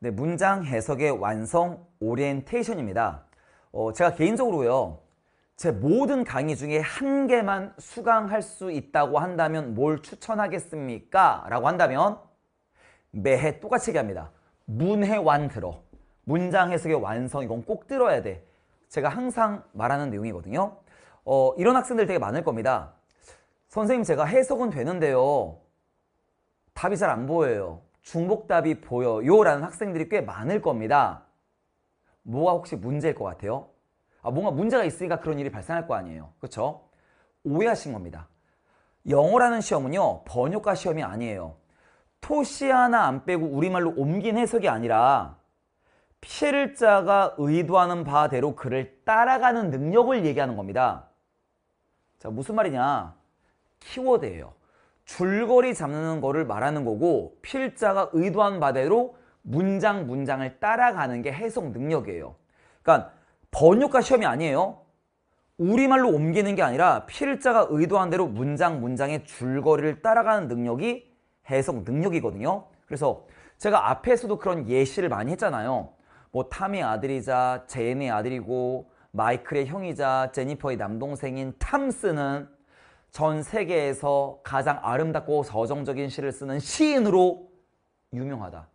네, 문장 해석의 완성 오리엔테이션입니다. 어, 제가 개인적으로요. 제 모든 강의 중에 한 개만 수강할 수 있다고 한다면 뭘 추천하겠습니까? 라고 한다면 매해 똑같이 얘기합니다. 문해완 들어. 문장 해석의 완성 이건 꼭 들어야 돼. 제가 항상 말하는 내용이거든요. 어, 이런 학생들 되게 많을 겁니다. 선생님 제가 해석은 되는데요. 답이 잘 안 보여요. 중복답이 보여요 라는 학생들이 꽤 많을 겁니다. 뭐가 혹시 문제일 것 같아요? 아, 뭔가 문제가 있으니까 그런 일이 발생할 거 아니에요. 그렇죠? 오해하신 겁니다. 영어라는 시험은요. 번역과 시험이 아니에요. 토시 하나 안 빼고 우리말로 옮긴 해석이 아니라 피해자가 의도하는 바대로 그를 따라가는 능력을 얘기하는 겁니다. 자 무슨 말이냐? 키워드예요. 줄거리 잡는 거를 말하는 거고 필자가 의도한 바대로 문장 문장을 따라가는 게 해석 능력이에요. 그러니까 번역과 시험이 아니에요. 우리말로 옮기는 게 아니라 필자가 의도한 대로 문장 문장의 줄거리를 따라가는 능력이 해석 능력이거든요. 그래서 제가 앞에서도 그런 예시를 많이 했잖아요. 뭐 탐의 아들이자 제인의 아들이고 마이클의 형이자 제니퍼의 남동생인 탐스는 전 세계에서 가장 아름답고 서정적인 시를 쓰는 시인으로 유명하다.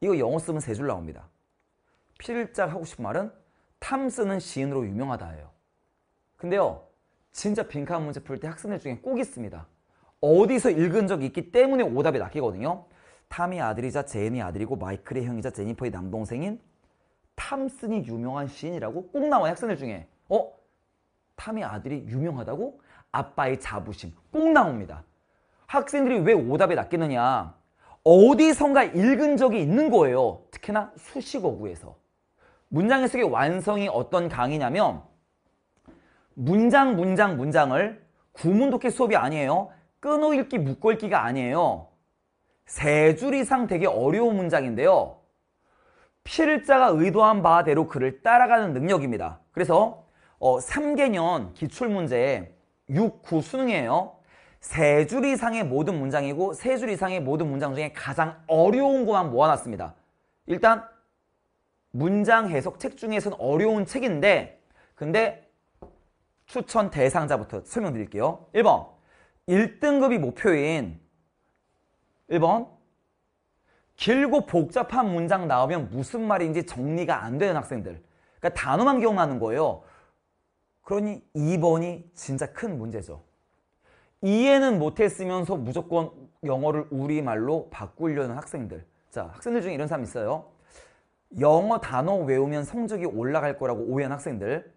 이거 영어 쓰면 세 줄 나옵니다. 필자가 하고 싶은 말은 탐 쓰는 시인으로 유명하다예요. 근데요. 진짜 빈칸 문제 풀 때 학생들 중에 꼭 있습니다. 어디서 읽은 적이 있기 때문에 오답이 낚이거든요. 탐이 아들이자 제인이 아들이고 마이클의 형이자 제니퍼의 남동생인 탐슨이 유명한 시인이라고 꼭 나와요. 학생들 중에. 어? 탐이 아들이 유명하다고? 아빠의 자부심 꼭 나옵니다. 학생들이 왜 오답에 낚이느냐 어디선가 읽은 적이 있는 거예요. 특히나 수식어구에서. 문장 해석의 완성이 어떤 강의냐면 문장 문장 문장을 구문 독해 수업이 아니에요. 끊어 읽기 묶어 읽기가 아니에요. 세 줄 이상 되게 어려운 문장인데요. 필자가 의도한 바대로 그를 따라가는 능력입니다. 그래서 어, 3개년 기출문제에 6, 9 수능이에요. 세 줄 이상의 모든 문장이고 세 줄 이상의 모든 문장 중에 가장 어려운 것만 모아놨습니다. 일단 문장 해석책 중에서는 어려운 책인데 근데 추천 대상자부터 설명드릴게요. 1번 1등급이 목표인 1번 길고 복잡한 문장 나오면 무슨 말인지 정리가 안 되는 학생들 그러니까 단어만 기억나는 거예요. 그러니 2번이 진짜 큰 문제죠. 이해는 못했으면서 무조건 영어를 우리말로 바꾸려는 학생들. 자, 학생들 중에 이런 사람 있어요. 영어 단어 외우면 성적이 올라갈 거라고 오해한 학생들.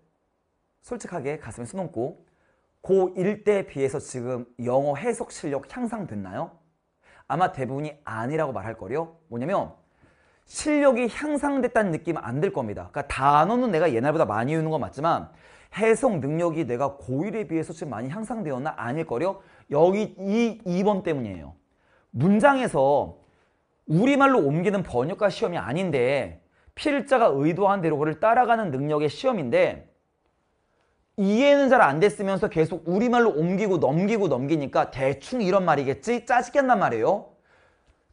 솔직하게 가슴에 숨놓고 고1 때에 비해서 지금 영어 해석 실력 향상됐나요? 아마 대부분이 아니라고 말할 거요. 뭐냐면 실력이 향상됐다는 느낌 안 들 겁니다. 그러니까 단어는 내가 옛날보다 많이 외우는 건 맞지만 해석 능력이 내가 고1에 비해서 지금 많이 향상되었나? 아닐거려? 여기 이 2번 때문이에요. 문장에서 우리말로 옮기는 번역과 시험이 아닌데 필자가 의도한 대로 그를 따라가는 능력의 시험인데 이해는 잘 안 됐으면서 계속 우리말로 옮기고 넘기고 넘기니까 대충 이런 말이겠지? 짜증겠단 말이에요.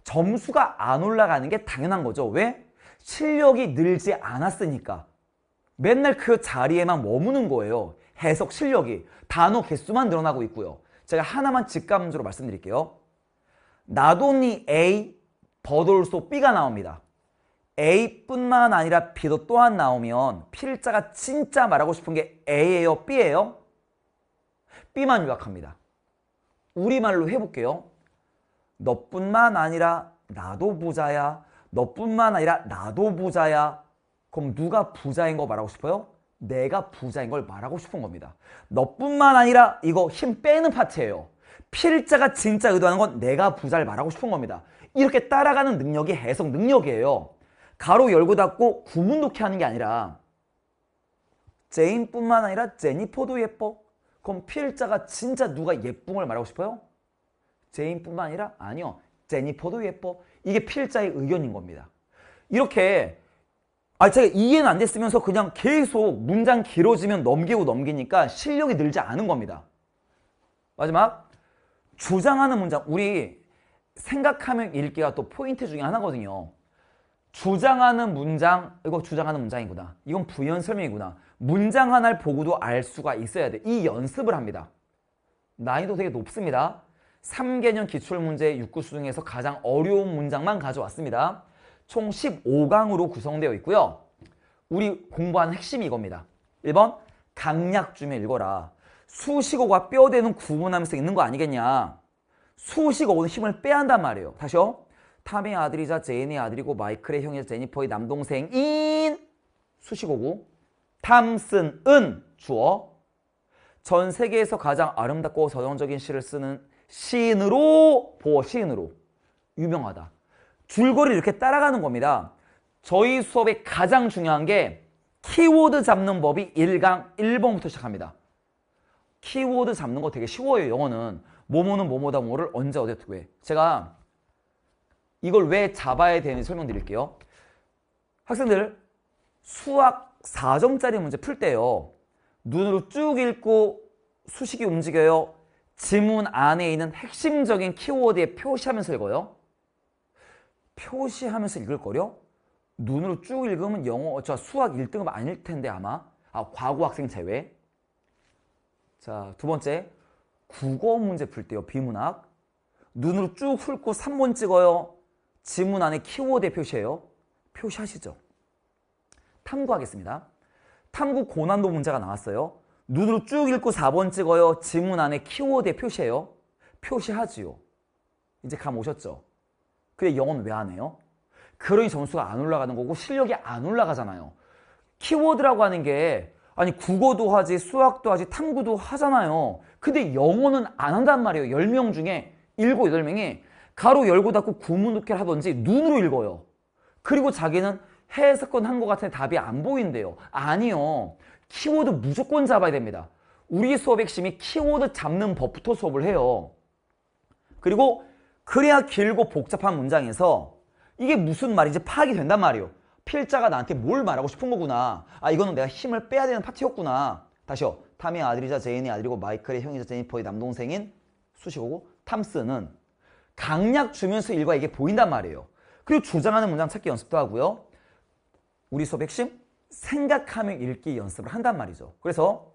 점수가 안 올라가는 게 당연한 거죠. 왜? 실력이 늘지 않았으니까. 맨날 그 자리에만 머무는 거예요. 해석 실력이 단어 개수만 늘어나고 있고요. 제가 하나만 직감적으로 말씀드릴게요. 나돈이 A, 버돌소 B가 나옵니다. A뿐만 아니라 B도 또한 나오면 필자가 진짜 말하고 싶은 게 A예요, B예요? B만 유학합니다 우리말로 해볼게요. 너뿐만 아니라 나도 부자야. 너뿐만 아니라 나도 부자야. 그럼 누가 부자인 거 말하고 싶어요? 내가 부자인 걸 말하고 싶은 겁니다. 너뿐만 아니라 이거 힘 빼는 파트예요. 필자가 진짜 의도하는 건 내가 부자를 말하고 싶은 겁니다. 이렇게 따라가는 능력이 해석 능력이에요. 가로 열고 닫고 구분 놓기 하는 게 아니라 제인뿐만 아니라 제니퍼도 예뻐. 그럼 필자가 진짜 누가 예쁨을 말하고 싶어요? 제인뿐만 아니라 아니요. 제니퍼도 예뻐. 이게 필자의 의견인 겁니다. 이렇게 아, 제가 이해는 안 됐으면서 그냥 계속 문장 길어지면 넘기고 넘기니까 실력이 늘지 않은 겁니다. 마지막, 주장하는 문장. 우리 생각하며 읽기가 또 포인트 중에 하나거든요. 주장하는 문장, 이거 주장하는 문장이구나. 이건 부연 설명이구나. 문장 하나를 보고도 알 수가 있어야 돼. 이 연습을 합니다. 난이도 되게 높습니다. 3개년 기출문제 6구 수중에서 가장 어려운 문장만 가져왔습니다. 총 15강으로 구성되어 있고요. 우리 공부하는 핵심이 이겁니다. 1번 강약 중에 읽어라. 수식어가 뼈대는 구분하면서 있는 거 아니겠냐. 수식어는 힘을 빼한단 말이에요. 다시요. 탐의 아들이자 제인의 아들이고 마이클의 형이자 제니퍼의 남동생인 수식어고 탐슨 은 주어 전 세계에서 가장 아름답고 서정적인 시를 쓰는 시인으로 보어 시인으로 유명하다. 줄거리를 이렇게 따라가는 겁니다. 저희 수업의 가장 중요한 게 키워드 잡는 법이 1강 1번부터 시작합니다. 키워드 잡는 거 되게 쉬워요. 영어는. 뭐뭐는 뭐뭐다 뭐를 언제 어디 어떻게 해. 제가 이걸 왜 잡아야 되는지 설명드릴게요. 학생들 수학 4점짜리 문제 풀 때요. 눈으로 쭉 읽고 수식이 움직여요. 지문 안에 있는 핵심적인 키워드에 표시하면서 읽어요. 표시하면서 읽을 거려? 눈으로 쭉 읽으면 영어, 저 수학 1등급 아닐 텐데 아마. 아, 과거 학생 제외. 자, 두 번째. 국어 문제 풀 때요, 비문학. 눈으로 쭉 훑고 3번 찍어요. 지문 안에 키워드에 표시해요. 표시하시죠. 탐구하겠습니다. 탐구 고난도 문제가 나왔어요. 눈으로 쭉 읽고 4번 찍어요. 지문 안에 키워드에 표시해요. 표시하지요. 이제 감 오셨죠? 근데 영어는 왜 안 해요? 그러니 점수가 안 올라가는 거고 실력이 안 올라가잖아요. 키워드라고 하는 게 아니 국어도 하지 수학도 하지 탐구도 하잖아요. 근데 영어는 안 한단 말이에요. 10명 중에 7, 8명이 가로 열고 닫고 구문독해를 하던지 눈으로 읽어요. 그리고 자기는 해석권 한 것 같은데 답이 안 보인대요. 아니요. 키워드 무조건 잡아야 됩니다. 우리 수업 핵심이 키워드 잡는 법부터 수업을 해요. 그리고 그래야 길고 복잡한 문장에서 이게 무슨 말인지 파악이 된단 말이에요. 필자가 나한테 뭘 말하고 싶은 거구나. 아 이거는 내가 힘을 빼야 되는 파티였구나. 다시요. 탐의 아들이자 제인의 아들이고 마이클의 형이자 제니퍼의 남동생인 수식어고 탐스는 강약 주면서 일과 이게 보인단 말이에요. 그리고 주장하는 문장 찾기 연습도 하고요. 우리 수업 핵심 생각하며 읽기 연습을 한단 말이죠. 그래서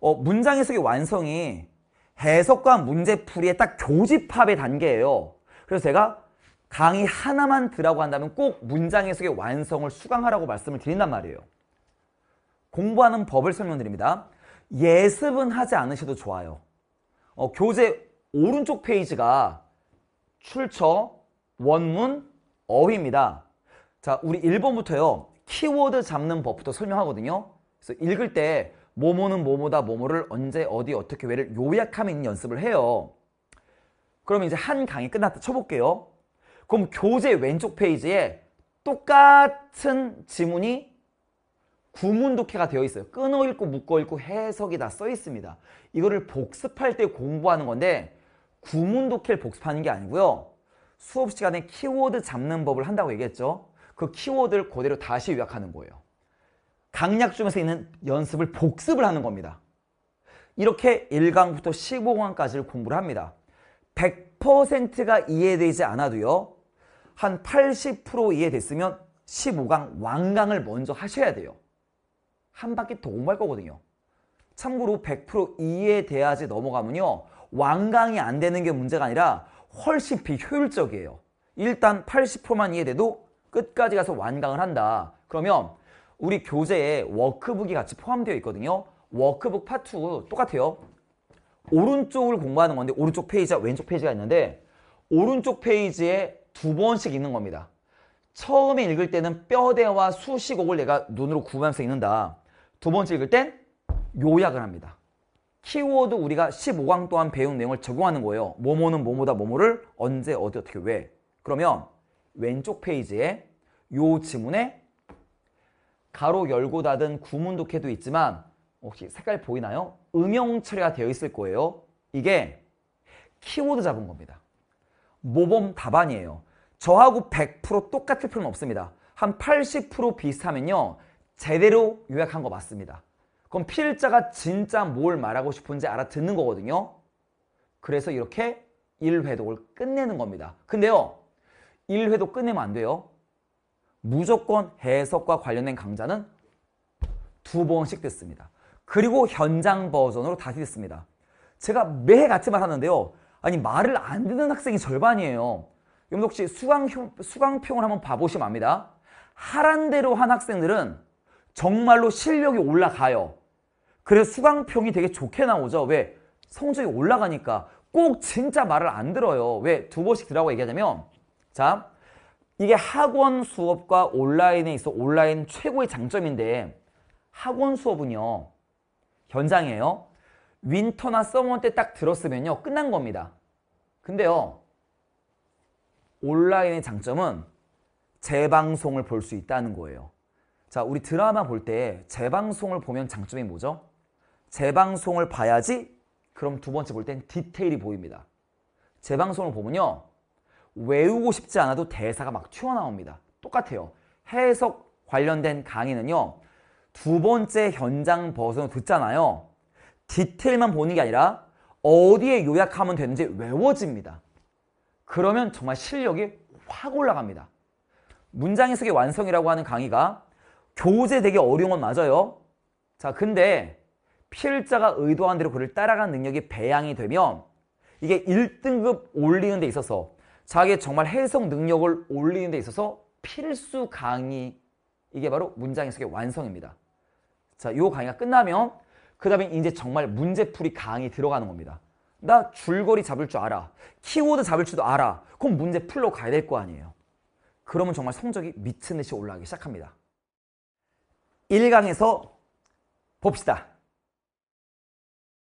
어, 문장 해석의 완성이 해석과 문제풀이의 딱 교집합의 단계예요. 그래서 제가 강의 하나만 드라고 한다면 꼭 문장 해석의 완성을 수강하라고 말씀을 드린단 말이에요. 공부하는 법을 설명드립니다. 예습은 하지 않으셔도 좋아요. 어, 교재 오른쪽 페이지가 출처, 원문, 어휘입니다. 자, 우리 1번부터요. 키워드 잡는 법부터 설명하거든요. 그래서 읽을 때 모모는 모모다 모모를 언제 어디 어떻게 왜를 요약함 있는 연습을 해요. 그럼 이제 한 강의 끝났다 쳐볼게요. 그럼 교재 왼쪽 페이지에 똑같은 지문이 구문독해가 되어 있어요. 끊어 읽고 묶어 읽고 해석이 다 써 있습니다. 이거를 복습할 때 공부하는 건데 구문독해를 복습하는 게 아니고요. 수업 시간에 키워드 잡는 법을 한다고 얘기했죠. 그 키워드를 그대로 다시 요약하는 거예요. 강약 중에서 있는 연습을 복습을 하는 겁니다. 이렇게 1강부터 15강까지를 공부를 합니다. 100%가 이해되지 않아도요. 한 80% 이해됐으면 15강 완강을 먼저 하셔야 돼요. 한 바퀴 더공할 거거든요. 참고로 100% 이해돼야지 넘어가면요. 완강이 안 되는 게 문제가 아니라 훨씬 비효율적이에요. 일단 80%만 이해돼도 끝까지 가서 완강을 한다. 그러면 우리 교재에 워크북이 같이 포함되어 있거든요. 워크북 파트 똑같아요. 오른쪽을 공부하는 건데 오른쪽 페이지와 왼쪽 페이지가 있는데 오른쪽 페이지에 두 번씩 읽는 겁니다. 처음에 읽을 때는 뼈대와 수식어을 내가 눈으로 구분하면서 읽는다. 두 번째 읽을 땐 요약을 합니다. 키워드 우리가 15강 동안 배운 내용을 적용하는 거예요. 뭐뭐는 뭐뭐다 뭐뭐를 언제 어디 어떻게 왜. 그러면 왼쪽 페이지에 요 지문에 가로 열고 닫은 구문독해도 있지만 어, 혹시 색깔 보이나요? 음영 처리가 되어 있을 거예요. 이게 키워드 잡은 겁니다. 모범 답안이에요. 저하고 100% 똑같을 필요는 없습니다. 한 80% 비슷하면요. 제대로 요약한 거 맞습니다. 그럼 필자가 진짜 뭘 말하고 싶은지 알아듣는 거거든요. 그래서 이렇게 1회독을 끝내는 겁니다. 근데요. 1회독 끝내면 안 돼요. 무조건 해석과 관련된 강좌는 두 번씩 됐습니다. 그리고 현장 버전으로 다시 됐습니다. 제가 매해 같이 말하는데요. 아니 말을 안 듣는 학생이 절반이에요. 여러분 혹시 수강, 수강평을 한번 봐보시면 압니다. 하란 대로 한 학생들은 정말로 실력이 올라가요. 그래서 수강평이 되게 좋게 나오죠. 왜? 성적이 올라가니까 꼭 진짜 말을 안 들어요. 왜? 두 번씩 들으라고 얘기하자면 자 이게 학원 수업과 온라인에 있어 온라인 최고의 장점인데 학원 수업은요. 현장이에요. 윈터나 서머 때딱 들었으면요. 끝난 겁니다. 근데요. 온라인의 장점은 재방송을 볼 수 있다는 거예요. 자, 우리 드라마 볼 때 재방송을 보면 장점이 뭐죠? 재방송을 봐야지 그럼 두 번째 볼 땐 디테일이 보입니다. 재방송을 보면요. 외우고 싶지 않아도 대사가 막 튀어나옵니다. 똑같아요. 해석 관련된 강의는요. 두 번째 현장 버전을 듣잖아요. 디테일만 보는 게 아니라 어디에 요약하면 되는지 외워집니다. 그러면 정말 실력이 확 올라갑니다. 문장 해석의 완성이라고 하는 강의가 교재 되게 어려운 건 맞아요. 자, 근데 필자가 의도한 대로 그를 따라가는 능력이 배양이 되면 이게 1등급 올리는 데 있어서 자기의 정말 해석 능력을 올리는 데 있어서 필수 강의 이게 바로 문장 해석의 완성입니다. 자, 요 강의가 끝나면 그 다음에 이제 정말 문제풀이 강의 들어가는 겁니다. 나 줄거리 잡을 줄 알아. 키워드 잡을 줄도 알아. 그럼 문제 풀로 가야 될 거 아니에요. 그러면 정말 성적이 미친 듯이 올라가기 시작합니다. 1강에서 봅시다.